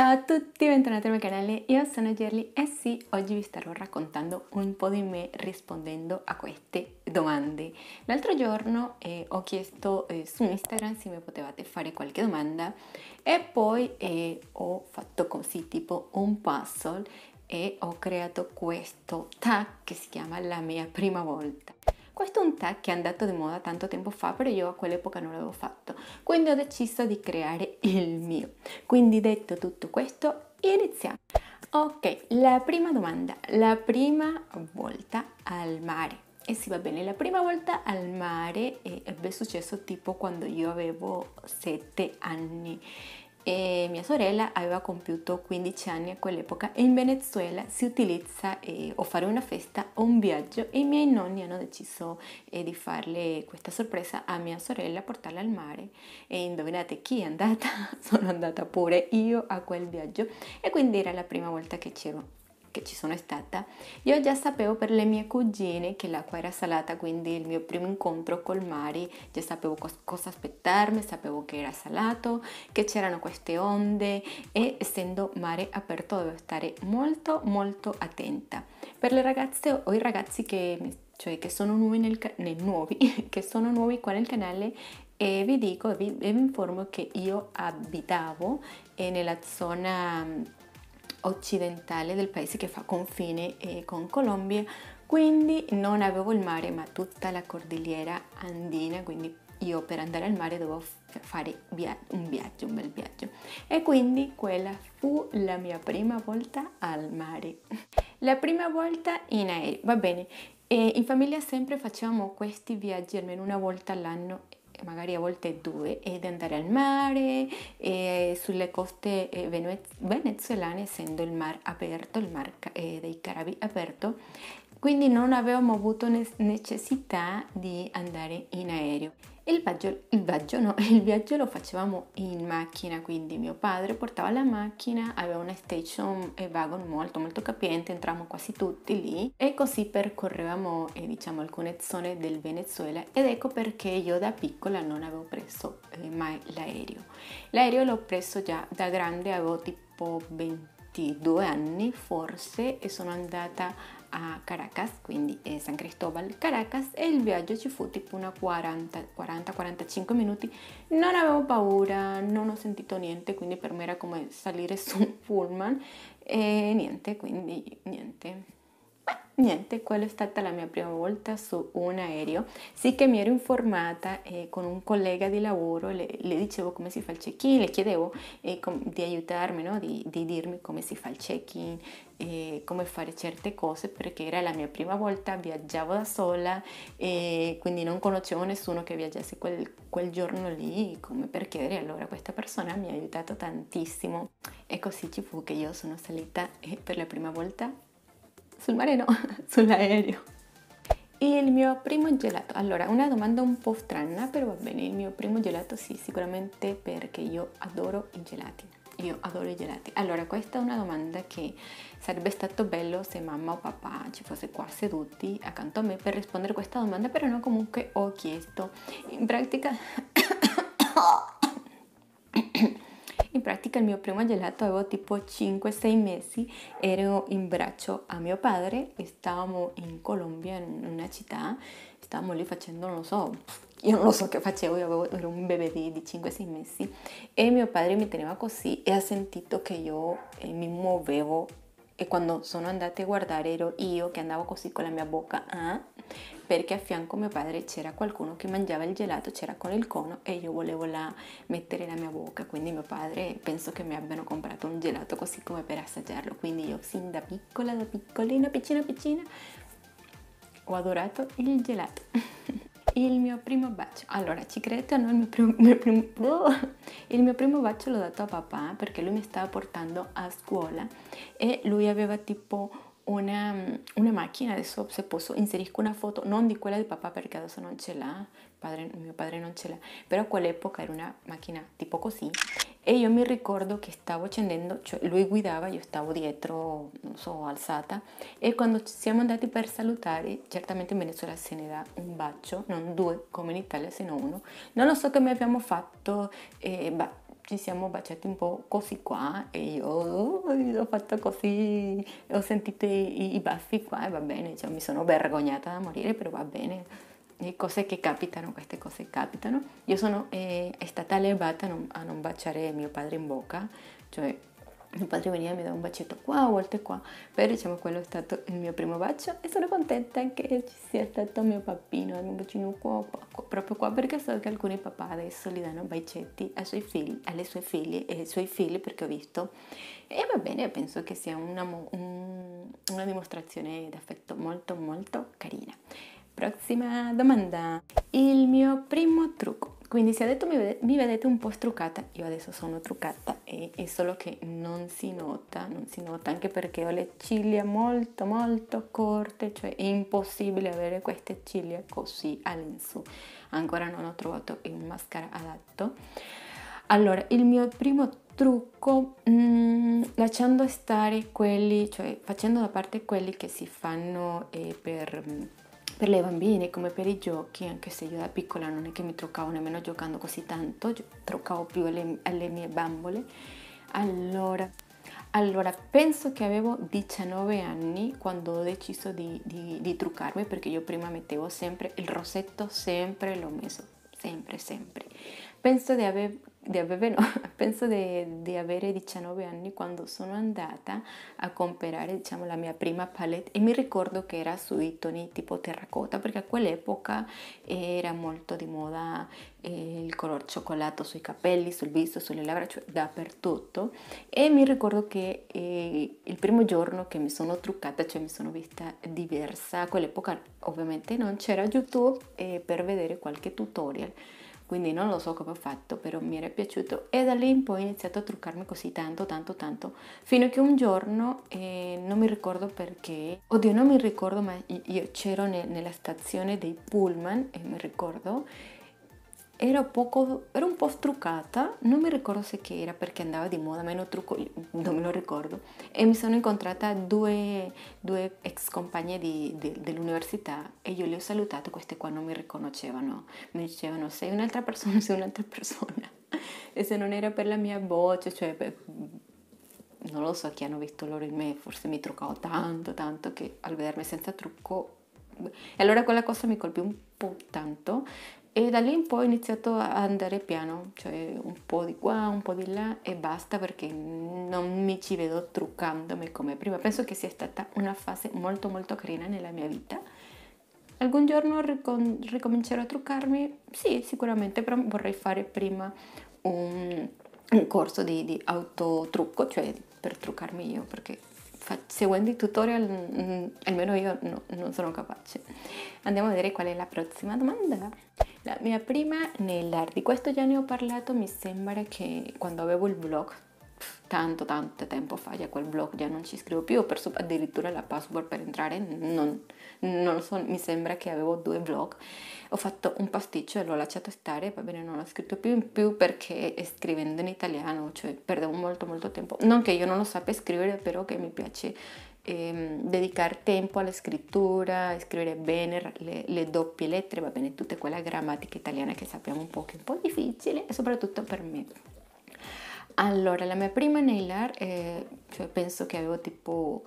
Ciao a tutti, bentornati al mio canale, io sono Gerly e sì, oggi vi starò raccontando un po' di me rispondendo a queste domande. L'altro giorno eh, ho chiesto eh, su Instagram se mi potevate fare qualche domanda e poi eh, ho fatto così tipo un puzzle e ho creato questo tag che si chiama La mia prima volta. Questo è un tag che è andato di moda tanto tempo fa, però io a quell'epoca non l'avevo fatto. Quindi ho deciso di creare il mio. Quindi detto tutto questo, iniziamo. Ok, la prima domanda, la prima volta al mare. E eh sì, va bene, la prima volta al mare è successo tipo quando io avevo 7 anni e mia sorella aveva compiuto 15 anni a quell'epoca e in Venezuela si utilizza eh, o fare una festa o un viaggio e i miei nonni hanno deciso eh, di farle questa sorpresa a mia sorella, portarla al mare e indovinate chi è andata? Sono andata pure io a quel viaggio e quindi era la prima volta che c'ero che ci sono stata, io già sapevo per le mie cugine che l'acqua era salata, quindi il mio primo incontro col mare già sapevo cos- cosa aspettarmi, sapevo che era salato, che c'erano queste onde e essendo mare aperto devo stare molto molto attenta. Per le ragazze o i ragazzi che, cioè, che sono nuovi, nel, nel nuovi, che sono nuovi qua nel canale e vi dico e vi, vi, informo che io abitavo eh, nella zona occidentale del paese che fa confine eh, con Colombia, quindi non avevo il mare ma tutta la cordigliera andina, quindi io per andare al mare dovevo fare via un viaggio, un bel viaggio. E quindi quella fu la mia prima volta al mare. La prima volta in aereo, va bene. E eh, in famiglia sempre facciamo questi viaggi almeno una volta all'anno magari a volte due, ed andare al mare, sulle coste eh, venezuelane, essendo il mar aperto, il mar eh, dei Carabi aperto, quindi non avevamo avuto necessità di andare in aereo. Il viaggio, il, viaggio, no, il viaggio lo facevamo in macchina, quindi mio padre portava la macchina, aveva una station e wagon molto molto capiente, entrammo quasi tutti lì e così percorrevamo eh, diciamo alcune zone del Venezuela ed ecco perché io da piccola non avevo preso eh, mai l'aereo. L'aereo l'ho preso già da grande, avevo tipo 22 anni forse e sono andata a a Caracas, quindi eh, San Cristóbal Caracas, e il viaggio ci fu tipo una 40-45 minuti, non avevo paura, non ho sentito niente, quindi per me era come salire su un pullman e niente, quindi niente. Niente, quella è stata la mia prima volta su un aereo. Sì che mi ero informata eh, con un collega di lavoro, le, le, dicevo come si fa il check-in, le chiedevo eh, com- di aiutarmi, no? di, di, dirmi come si fa il check-in, eh, come fare certe cose, perché era la mia prima volta, viaggiavo da sola e quindi non conoscevo nessuno che viaggiasse quel, quel giorno lì, come per chiedere. Allora questa persona mi ha aiutato tantissimo e così ci fu che io sono salita eh, per la prima volta sul mare no, sull'aereo. il mio primo gelato, allora una domanda un po' strana, però va bene, il mio primo gelato sì, sicuramente perché io adoro i gelati. Io adoro i gelati. Allora, questa è una domanda che sarebbe stato bello se mamma o papà ci fosse qua seduti accanto a me per rispondere a questa domanda, però no, comunque ho chiesto. In pratica... In pratica il mio primo gelato avevo tipo 5-6 mesi, ero in braccio a mio padre, stavamo in Colombia, in una città, stavamo lì facendo, non lo so, io non lo so che facevo, io avevo, ero un bebè di, di 5-6 mesi e mio padre mi teneva così e ha sentito che io eh, mi muovevo e eh, quando eh, sono andata a guardare ero io che andavo così con la mia bocca, ah, perché a fianco mio padre c'era qualcuno che mangiava il gelato, c'era con il cono e io volevo la, mettere nella mia bocca, quindi mio padre penso che mi abbiano comprato un gelato così come per assaggiarlo, quindi io sin da piccola, da piccolina, piccina piccina, ho adorato il gelato. il mio primo bacio, allora ci credete o no, il mio primo, mio primo, il mio primo bacio l'ho dato a papà perché lui mi stava portando a scuola e lui aveva tipo una, mm, una, de eso, se puso, inserisco una foto, no di quella di papá porque adesso non ce l'ha, padre, mi padre no ce l'ha, però a época era una máquina tipo así, y yo me ricordo que estaba scendendo, él lui yo estaba stavo dietro, sé, so, alzata cuando quando siamo andati per salutare, certamente en Venezuela se le da un bacio, no due como en Italia, sino uno, no lo so qué me habíamos fatto, eh, ci siamo baciati un po' così qua e io oh, ho fatto così, ho sentito i, i baffi qua e va bene, cioè, mi sono vergognata da morire, però va bene, le cose che capitano, queste cose capitano. Io sono eh, stata allevata a non, a non baciare mio padre in bocca, cioè mio padre veniva e mi dava un bacetto qua, a volte qua, però diciamo quello è stato il mio primo bacio e sono contenta che ci sia stato mio papino, il mio bacino qua, qua, proprio qua, perché so che alcuni papà adesso li danno bacetti ai suoi figli, alle sue figlie e ai suoi figli perché ho visto. E va bene, penso che sia una, un, una dimostrazione d'affetto molto molto carina. Prossima domanda. Il mio primo trucco. Quindi se adesso mi vedete, mi vedete un po' struccata, io adesso sono truccata, e, è solo che non si nota, non si nota anche perché ho le ciglia molto molto corte, cioè è impossibile avere queste ciglia così all'insù. Ancora non ho trovato il mascara adatto. Allora, il mio primo trucco, mh, mm, lasciando stare quelli, cioè facendo da parte quelli che si fanno eh, per mm, per le bambine come per i giochi, anche se io da piccola non è che mi truccavo nemmeno giocando così tanto, truccavo più alle, alle mie bambole. Allora, allora, penso che avevo 19 anni quando ho deciso di, di, di, truccarmi perché io prima mettevo sempre il rossetto, sempre l'ho messo, sempre, sempre. Penso di aver di avere, no, penso di, di, avere 19 anni quando sono andata a comprare diciamo, la mia prima palette e mi ricordo che era sui toni tipo terracotta perché a quell'epoca era molto di moda eh, il color cioccolato sui capelli, sul viso, sulle labbra, cioè dappertutto e mi ricordo che eh, il primo giorno che mi sono truccata, cioè mi sono vista diversa, a quell'epoca ovviamente non c'era YouTube eh, per vedere qualche tutorial quindi non lo so come ho fatto, però mi era piaciuto e da lì in poi ho iniziato a truccarmi così tanto, tanto, tanto, fino a che un giorno, eh, non mi ricordo perché, oddio non mi ricordo, ma io c'ero ne, nella stazione dei pullman e mi ricordo era, poco, era un po' truccata, non mi ricordo se che era perché andava di moda, meno trucco, non me lo ricordo, e mi sono incontrata due, due ex compagne di, di, dell'università e io le ho salutate, queste qua non mi riconoscevano, mi dicevano sei un'altra persona, sei un'altra persona, e se non era per la mia voce, cioè per, non lo so chi hanno visto loro in me, forse mi truccavo tanto, tanto che al vedermi senza trucco... E allora quella cosa mi colpì un po' tanto e da lì in poi ho iniziato ad andare piano, cioè un po' di qua, un po' di là e basta perché non mi ci vedo truccandomi come prima. Penso che sia stata una fase molto molto carina nella mia vita. Algun giorno ricom- ricomincerò a truccarmi? Sì, sicuramente, però vorrei fare prima un, un corso di, di autotrucco, cioè per truccarmi io, perché seguendo i tutorial, mm, almeno io no, non sono capace. Andiamo a vedere qual è la prossima domanda. La mia prima Nella, di questo già ne ho parlato, mi sembra che quando avevo il blog tanto tanto tempo fa già quel blog già non ci scrivo più ho perso addirittura la password per entrare non, non lo so mi sembra che avevo due blog ho fatto un pasticcio e l'ho lasciato stare va bene non l'ho scritto più in più perché scrivendo in italiano cioè perdevo molto molto tempo non che io non lo sappia scrivere però che mi piace ehm, dedicare tempo alla scrittura scrivere bene le, le doppie lettere va bene tutta quella grammatica italiana che sappiamo un po' che è un po' difficile e soprattutto per me allora, la mia prima nail art, eh, cioè penso che avevo tipo,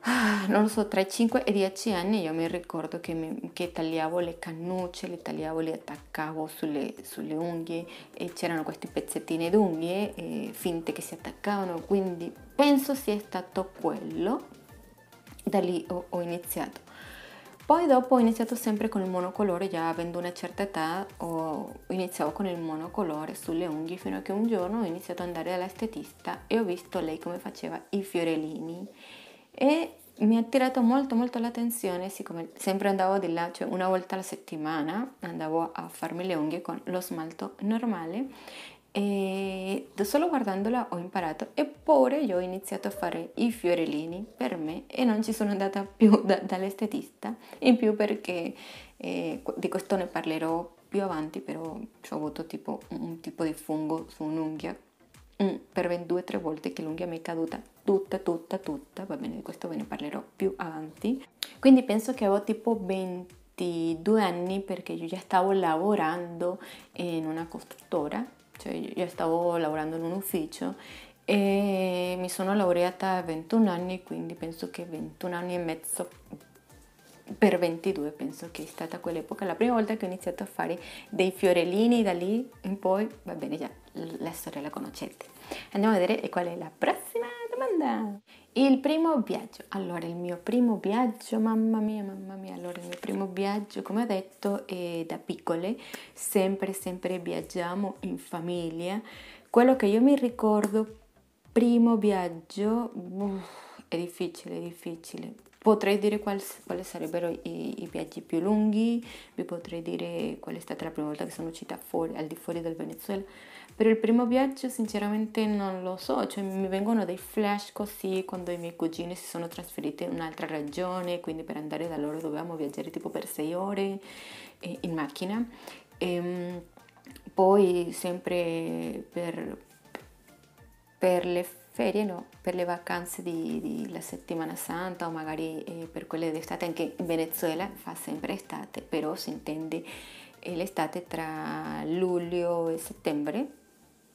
ah, non lo so, tra i 5 e i 10 anni io mi ricordo che, mi, che, tagliavo le cannucce, le tagliavo, le attaccavo sulle, sulle unghie e c'erano questi pezzettini d'unghie eh, finte che si attaccavano, quindi penso sia stato quello. Da lì ho, ho iniziato. Poi dopo ho iniziato sempre con il monocolore, già avendo una certa età ho, iniziato con il monocolore sulle unghie fino a che un giorno ho iniziato ad andare dall'estetista e ho visto lei come faceva i fiorellini e mi ha attirato molto molto l'attenzione siccome sempre andavo di là, cioè una volta alla settimana andavo a farmi le unghie con lo smalto normale e solo guardandola ho imparato, eppure io ho iniziato a fare i fiorellini per me e non ci sono andata più da, dall'estetista, in più perché eh, di questo ne parlerò più avanti, però ho avuto tipo un tipo di fungo su un'unghia mm, per ben due o tre volte che l'unghia mi è caduta tutta, tutta, tutta, va bene, di questo ve ne parlerò più avanti. Quindi penso che avevo tipo 22 anni perché io già stavo lavorando in una costruttora cioè io stavo lavorando in un ufficio e mi sono laureata a 21 anni, quindi penso che 21 anni e mezzo per 22 penso che è stata quell'epoca la prima volta che ho iniziato a fare dei fiorellini da lì in poi va bene già la storia la conoscete andiamo a vedere qual è la prossima domanda il primo viaggio, allora il mio primo viaggio, mamma mia, mamma mia, allora il mio primo viaggio, come ho detto, è da piccole, sempre, sempre viaggiamo in famiglia. Quello che io mi ricordo, primo viaggio, uff, è difficile, è difficile. Potrei dire quali, sarebbero i, i viaggi più lunghi, vi potrei dire qual è stata la prima volta che sono uscita fuori, al di fuori del Venezuela per il primo viaggio sinceramente non lo so, cioè mi vengono dei flash così quando i miei cugini si sono trasferiti in un'altra regione, quindi per andare da loro dovevamo viaggiare tipo per sei ore eh, in macchina. E, ehm, poi sempre per, per le ferie, no, per le vacanze della settimana santa o magari eh, per quelle d'estate, anche in Venezuela fa sempre estate, però si intende eh, l'estate tra luglio di settembre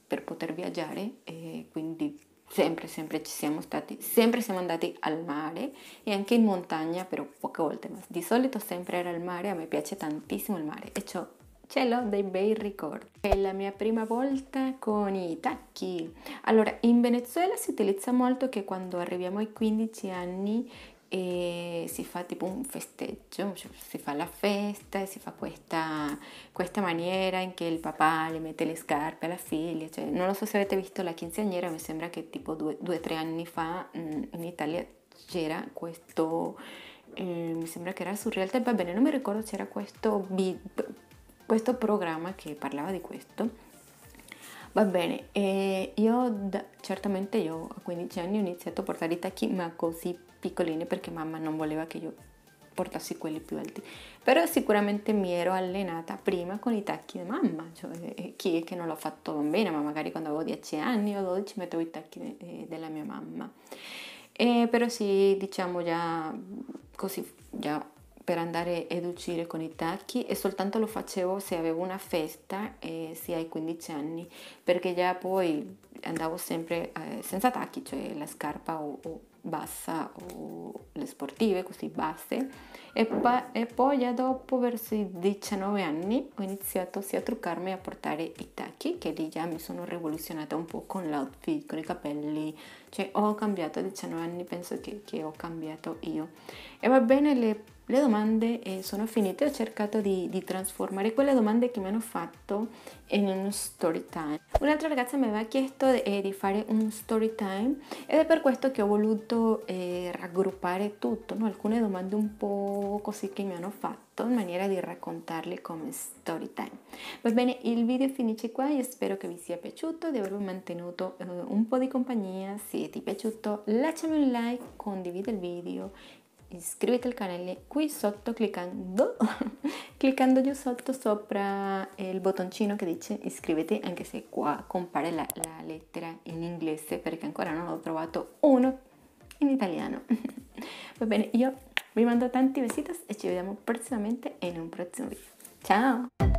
per poter viaggiare e quindi sempre, sempre ci siamo stati, sempre siamo andati al mare e anche in montagna, però poche volte, ma di solito sempre era al mare, a me piace tantissimo il mare e ciò ce l'ho dei bei ricordi. È la mia prima volta con i tacchi. Allora, in Venezuela si utilizza molto che quando arriviamo ai 15 anni e si fa tipo un festeggio, si fa la festa e si fa questa, questa, maniera in cui il papà le mette le scarpe alla figlia, cioè, non lo so se avete visto la quinceagnera, mi sembra che tipo due o tre anni fa mm, in Italia c'era questo, eh, mi sembra che era su Realtà, va bene, non mi ricordo, c'era questo, questo programma che parlava di questo Va bene, e io da, certamente io a 15 anni ho iniziato a portare i tacchi ma così piccolini perché mamma non voleva che io portassi quelli più alti, però sicuramente mi ero allenata prima con i tacchi di mamma, cioè, chi è che non l'ho fatto bene, ma magari quando avevo 10 anni o 12 mettevo i tacchi de, de, eh, della mia mamma. E però sì, diciamo già così, già per andare ed uscire con i tacchi e soltanto lo facevo se avevo una festa e sia ai 15 anni perché già poi andavo sempre eh, senza tacchi, cioè la scarpa o, o bassa o le sportive così basse e, pa- e, poi già dopo verso i 19 anni ho iniziato sia a truccarmi a portare i tacchi che lì già mi sono rivoluzionata un po' con l'outfit, con i capelli cioè ho cambiato a 19 anni penso che, che ho cambiato io e va bene le le domande eh, sono finite, ho cercato di, di, trasformare quelle domande che mi hanno fatto in uno story time. Un'altra ragazza mi aveva chiesto eh, di fare un story time ed è per questo che ho voluto eh, raggruppare tutto, no? alcune domande un po' così che mi hanno fatto in maniera di raccontarle come story time. Va bene, il video finisce qua io spero che vi sia piaciuto, di avervi mantenuto eh, un po' di compagnia. Se ti è piaciuto lasciami un like, condividi il video iscriviti al canale qui sotto cliccando, cliccando giù sotto sopra il bottoncino che dice iscriviti anche se qua compare la, la lettera in inglese perché ancora non ho trovato uno in italiano va bene io vi mando tanti besitos e ci vediamo prossimamente in un prossimo video ciao